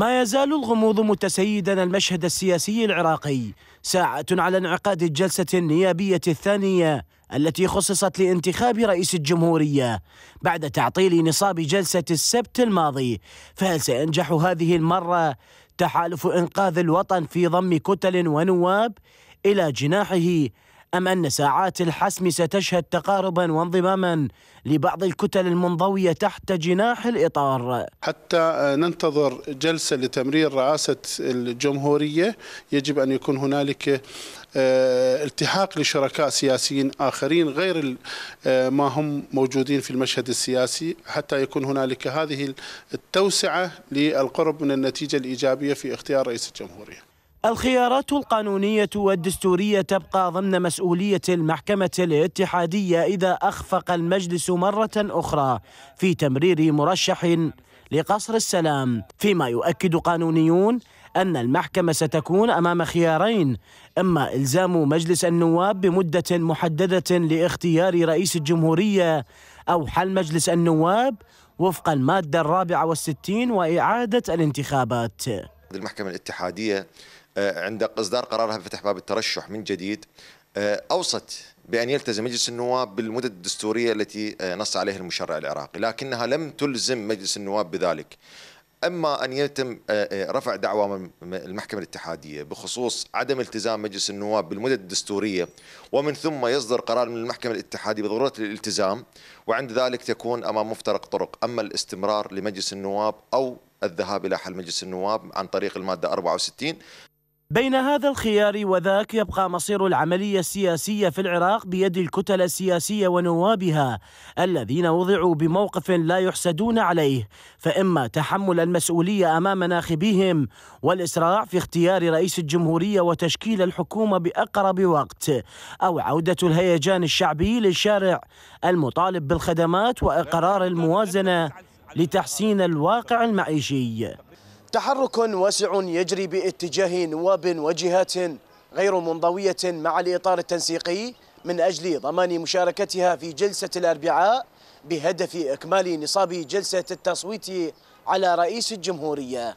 ما يزال الغموض متسيدا المشهد السياسي العراقي ساعة على انعقاد الجلسة النيابية الثانية التي خصصت لانتخاب رئيس الجمهورية بعد تعطيل نصاب جلسة السبت الماضي فهل سينجح هذه المرة تحالف إنقاذ الوطن في ضم كتل ونواب إلى جناحه أم أن ساعات الحسم ستشهد تقاربا وانضماما لبعض الكتل المنضوية تحت جناح الإطار حتى ننتظر جلسة لتمرير رئاسة الجمهورية يجب أن يكون هنالك آه، التحاق لشركاء سياسيين آخرين غير آه، ما هم موجودين في المشهد السياسي حتى يكون هنالك هذه التوسعة للقرب من النتيجة الإيجابية في اختيار رئيس الجمهورية الخيارات القانونية والدستورية تبقى ضمن مسؤولية المحكمة الاتحادية إذا أخفق المجلس مرة أخرى في تمرير مرشح لقصر السلام فيما يؤكد قانونيون أن المحكمة ستكون أمام خيارين إما إلزام مجلس النواب بمدة محددة لاختيار رئيس الجمهورية أو حل مجلس النواب وفق المادة الرابعة والستين وإعادة الانتخابات المحكمة الاتحادية آه، عند إصدار قرارها بفتح باب الترشح من جديد آه، أوصت بأن يلتزم مجلس النواب بالمدد الدستورية التي آه، نص عليها المشرع العراقي لكنها لم تلزم مجلس النواب بذلك اما ان يتم آه، آه، رفع دعوى من المحكمه الاتحاديه بخصوص عدم التزام مجلس النواب بالمدد الدستوريه ومن ثم يصدر قرار من المحكمه الاتحاديه بضروره الالتزام وعند ذلك تكون امام مفترق طرق اما الاستمرار لمجلس النواب او الذهاب الى حل مجلس النواب عن طريق الماده 64 بين هذا الخيار وذاك يبقى مصير العملية السياسية في العراق بيد الكتل السياسية ونوابها الذين وضعوا بموقف لا يحسدون عليه فإما تحمل المسؤولية أمام ناخبيهم والإسراع في اختيار رئيس الجمهورية وتشكيل الحكومة بأقرب وقت أو عودة الهيجان الشعبي للشارع المطالب بالخدمات وإقرار الموازنة لتحسين الواقع المعيشي تحرك واسع يجري باتجاه نواب وجهات غير منضوية مع الإطار التنسيقي من أجل ضمان مشاركتها في جلسة الأربعاء بهدف إكمال نصاب جلسة التصويت على رئيس الجمهورية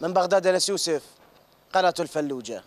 من بغداد أنس يوسف قناة الفلوجة